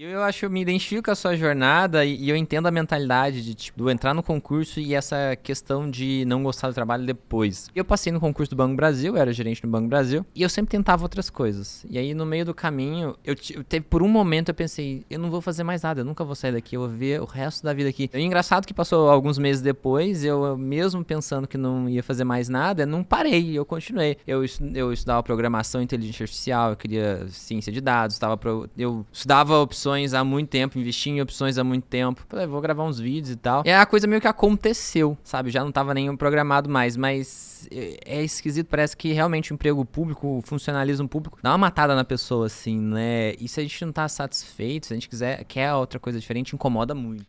E eu acho, eu me identifico com a sua jornada e, e eu entendo a mentalidade de, tipo, do entrar no concurso e essa questão de não gostar do trabalho depois. Eu passei no concurso do Banco Brasil, eu era gerente do Banco Brasil, e eu sempre tentava outras coisas. E aí, no meio do caminho, eu, eu teve, por um momento eu pensei, eu não vou fazer mais nada, eu nunca vou sair daqui, eu vou ver o resto da vida aqui. E engraçado que passou alguns meses depois, eu mesmo pensando que não ia fazer mais nada, não parei, eu continuei. Eu, eu estudava programação, inteligência artificial, eu queria ciência de dados, estava eu estudava opções opções há muito tempo, investi em opções há muito tempo. Falei, ah, vou gravar uns vídeos e tal. E é a coisa meio que aconteceu, sabe? Já não tava nenhum programado mais, mas é, é esquisito, parece que realmente o emprego público, o funcionalismo público, dá uma matada na pessoa, assim, né? E se a gente não tá satisfeito, se a gente quiser, quer outra coisa diferente, incomoda muito.